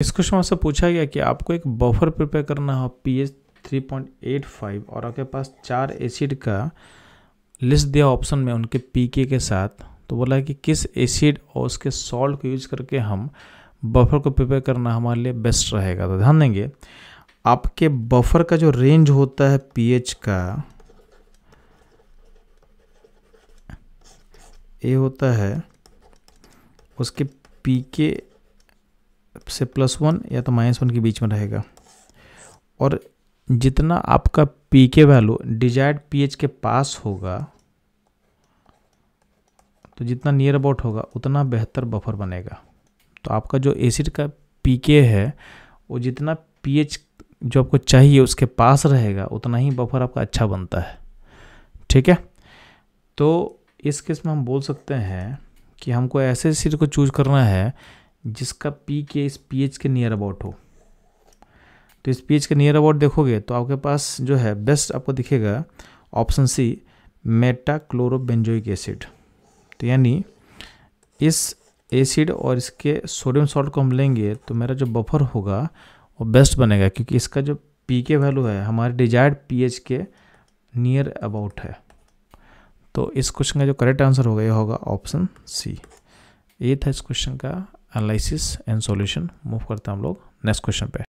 इस क्वेश्चन में आपसे पूछा गया कि आपको एक बफर प्रिपेयर करना हो P H three point eight five और आपके पास चार एसिड का लिस्ट दिया ऑप्शन में उनके पी के साथ तो बोला कि किस एसिड और उसके सॉल्ट को यूज करके हम बफर को प्रिपेयर करना हमारे लिए बेस्ट रहेगा तो ध्यान देंगे आपके बफर का जो रेंज होता है पीएच का ये होता है उसके पी से प्लस वन या तो माइनस वन के बीच में रहेगा और जितना आपका पी के वैल्यू डिजायर्ड पी के पास होगा तो जितना नियर अबाउट होगा उतना बेहतर बफर बनेगा तो आपका जो एसिड का पीके है वो जितना पी जो आपको चाहिए उसके पास रहेगा उतना ही बफर आपका अच्छा बनता है ठीक है तो इस केस में हम बोल सकते हैं कि हमको ऐसे एसिड को चूज करना है जिसका पी के इस पी एच के नियर अबाउट हो तो इस पी एच के नियर अबाउट देखोगे तो आपके पास जो है बेस्ट आपको दिखेगा option C meta chlorobenzoic acid तो यानी इस एसिड और इसके सोडियम सॉल्ट को हम लेंगे तो मेरा जो बफर होगा वो बेस्ट बनेगा क्योंकि इसका जो पी के वैल्यू है हमारे डिजायर्ड पी के नियर अबाउट है तो इस क्वेश्चन का जो करेक्ट आंसर होगा ये होगा ऑप्शन सी ये था इस क्वेश्चन का एनालिसिस एंड सॉल्यूशन मूव करते हैं हम लोग नेक्स्ट क्वेश्चन पे